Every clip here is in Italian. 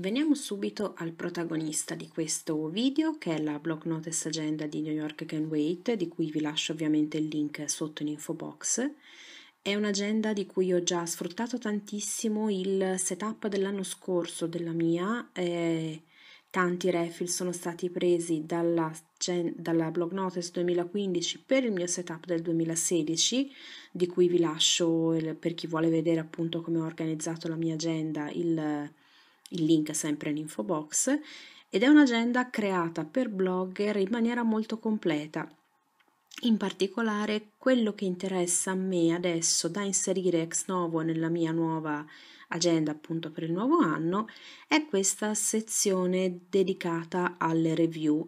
Veniamo subito al protagonista di questo video che è la Block Notice Agenda di New York Can Wait di cui vi lascio ovviamente il link sotto in info box. È un'agenda di cui ho già sfruttato tantissimo il setup dell'anno scorso della mia. Eh, tanti refill sono stati presi dalla, dalla Blog Notice 2015 per il mio setup del 2016, di cui vi lascio per chi vuole vedere appunto come ho organizzato la mia agenda il il link è sempre in info box, ed è un'agenda creata per blogger in maniera molto completa. In particolare quello che interessa a me adesso da inserire ex novo nella mia nuova agenda appunto per il nuovo anno è questa sezione dedicata alle review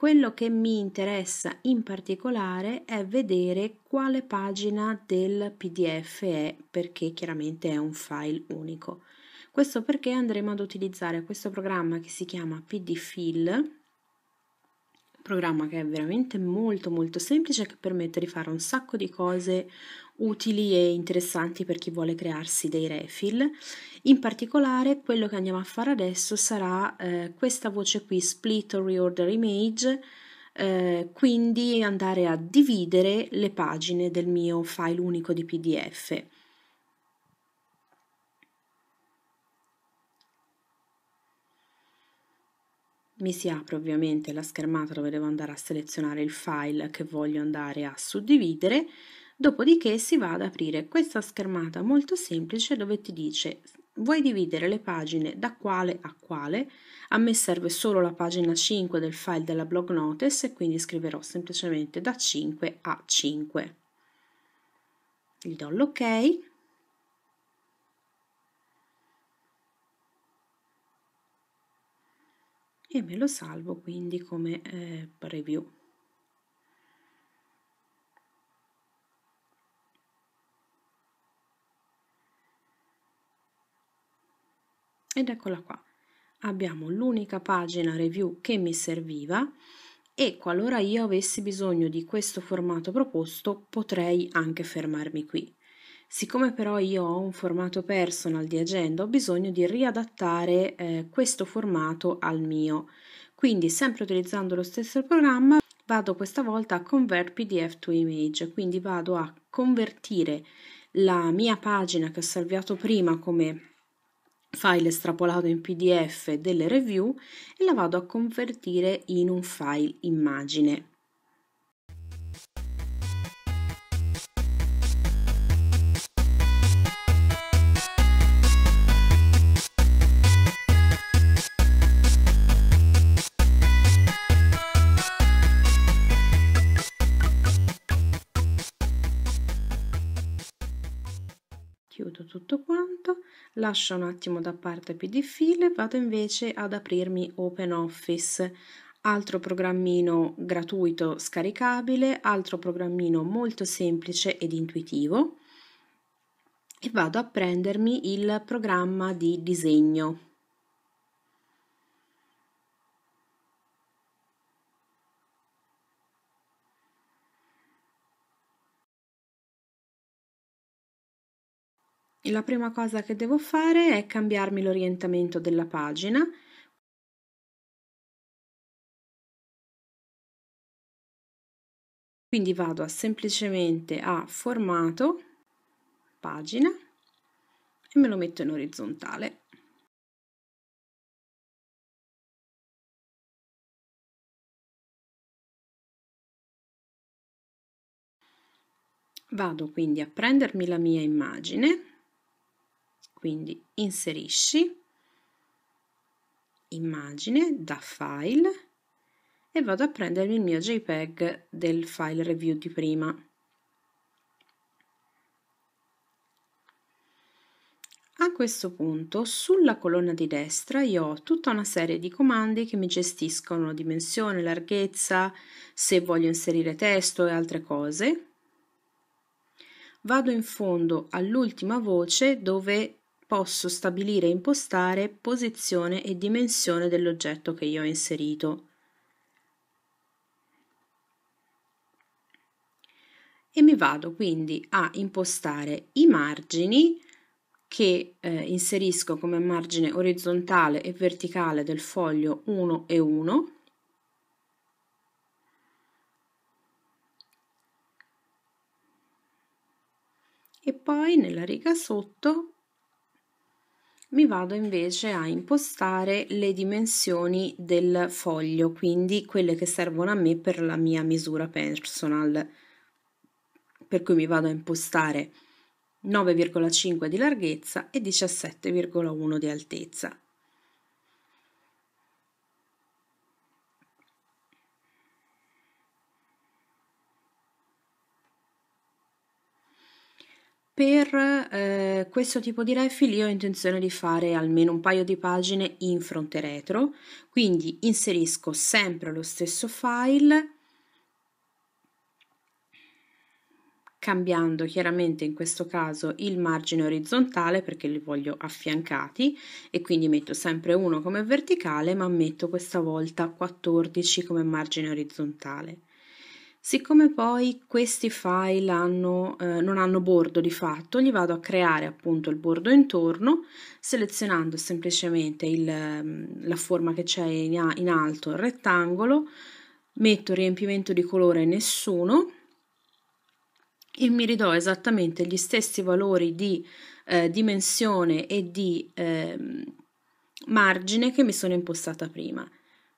quello che mi interessa in particolare è vedere quale pagina del PDF è, perché chiaramente è un file unico. Questo perché andremo ad utilizzare questo programma che si chiama PDFill, programma che è veramente molto molto semplice che permette di fare un sacco di cose utili e interessanti per chi vuole crearsi dei refill. In particolare quello che andiamo a fare adesso sarà eh, questa voce qui, split or reorder image, eh, quindi andare a dividere le pagine del mio file unico di PDF. mi si apre ovviamente la schermata dove devo andare a selezionare il file che voglio andare a suddividere dopodiché si va ad aprire questa schermata molto semplice dove ti dice vuoi dividere le pagine da quale a quale, a me serve solo la pagina 5 del file della blog notice e quindi scriverò semplicemente da 5 a 5. Gli do l'ok. E me lo salvo quindi come eh, preview. ed eccola qua. Abbiamo l'unica pagina review che mi serviva e qualora io avessi bisogno di questo formato proposto potrei anche fermarmi qui. Siccome però io ho un formato personal di agenda ho bisogno di riadattare eh, questo formato al mio. Quindi sempre utilizzando lo stesso programma vado questa volta a convert PDF to image, quindi vado a convertire la mia pagina che ho salviato prima come file estrapolato in PDF delle review e la vado a convertire in un file immagine. lascio un attimo da parte pdfill e vado invece ad aprirmi OpenOffice altro programmino gratuito scaricabile altro programmino molto semplice ed intuitivo e vado a prendermi il programma di disegno la prima cosa che devo fare è cambiarmi l'orientamento della pagina quindi vado a semplicemente a formato pagina e me lo metto in orizzontale vado quindi a prendermi la mia immagine quindi inserisci immagine da file e vado a prendermi il mio JPEG del file review di prima. A questo punto sulla colonna di destra io ho tutta una serie di comandi che mi gestiscono dimensione, larghezza, se voglio inserire testo e altre cose. Vado in fondo all'ultima voce dove posso stabilire e impostare posizione e dimensione dell'oggetto che io ho inserito. E mi vado quindi a impostare i margini che eh, inserisco come margine orizzontale e verticale del foglio 1 e 1 e poi nella riga sotto mi vado invece a impostare le dimensioni del foglio, quindi quelle che servono a me per la mia misura personal. Per cui mi vado a impostare 9,5 di larghezza e 17,1 di altezza. Per questo tipo di refill io ho intenzione di fare almeno un paio di pagine in fronte retro, quindi inserisco sempre lo stesso file, cambiando chiaramente in questo caso il margine orizzontale perché li voglio affiancati e quindi metto sempre uno come verticale ma metto questa volta 14 come margine orizzontale. Siccome poi questi file hanno, eh, non hanno bordo di fatto, gli vado a creare appunto il bordo intorno selezionando semplicemente il, mm, la forma che c'è in, in alto, il rettangolo, metto riempimento di colore nessuno e mi ridò esattamente gli stessi valori di eh, dimensione e di eh, margine che mi sono impostata prima.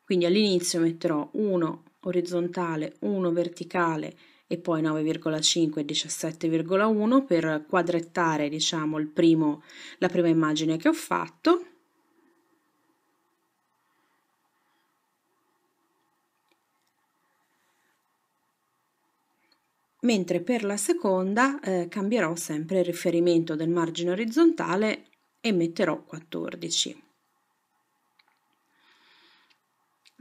Quindi all'inizio metterò 1 orizzontale, 1 verticale e poi 9,5 e 17,1 per quadrettare diciamo, il primo, la prima immagine che ho fatto. Mentre per la seconda eh, cambierò sempre il riferimento del margine orizzontale e metterò 14.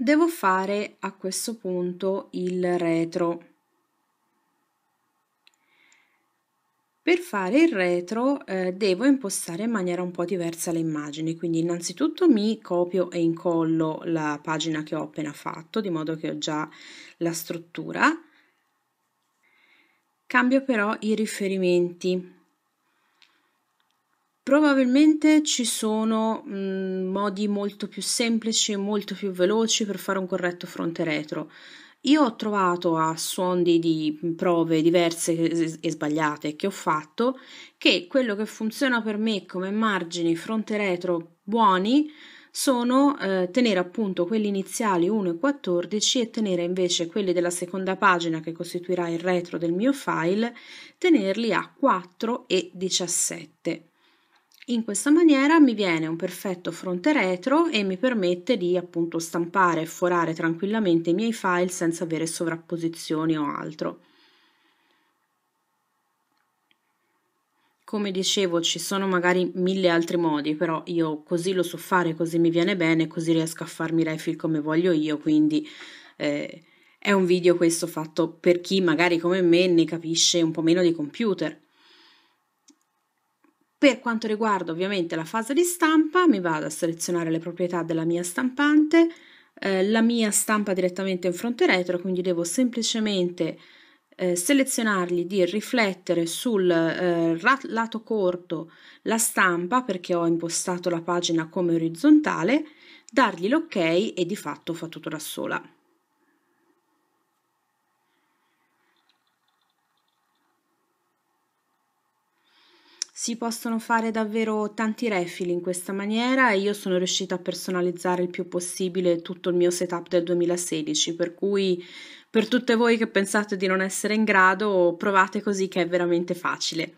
Devo fare a questo punto il retro. Per fare il retro eh, devo impostare in maniera un po' diversa le immagini, quindi innanzitutto mi copio e incollo la pagina che ho appena fatto, di modo che ho già la struttura. Cambio però i riferimenti Probabilmente ci sono mh, modi molto più semplici e molto più veloci per fare un corretto fronte retro. Io ho trovato a suondi di prove diverse e sbagliate che ho fatto che quello che funziona per me come margini fronte retro buoni sono eh, tenere appunto quelli iniziali 1 e 14 e tenere invece quelli della seconda pagina che costituirà il retro del mio file, tenerli a 4 e 17. In questa maniera mi viene un perfetto fronte retro e mi permette di appunto stampare e forare tranquillamente i miei file senza avere sovrapposizioni o altro. Come dicevo ci sono magari mille altri modi, però io così lo so fare, così mi viene bene, così riesco a farmi refill come voglio io, quindi eh, è un video questo fatto per chi magari come me ne capisce un po' meno di computer. Per quanto riguarda ovviamente la fase di stampa, mi vado a selezionare le proprietà della mia stampante, eh, la mia stampa direttamente in fronte retro, quindi devo semplicemente eh, selezionargli di riflettere sul eh, lato corto la stampa perché ho impostato la pagina come orizzontale, dargli l'ok e di fatto fa tutto da sola. si possono fare davvero tanti refill in questa maniera e io sono riuscita a personalizzare il più possibile tutto il mio setup del 2016, per cui per tutte voi che pensate di non essere in grado, provate così che è veramente facile.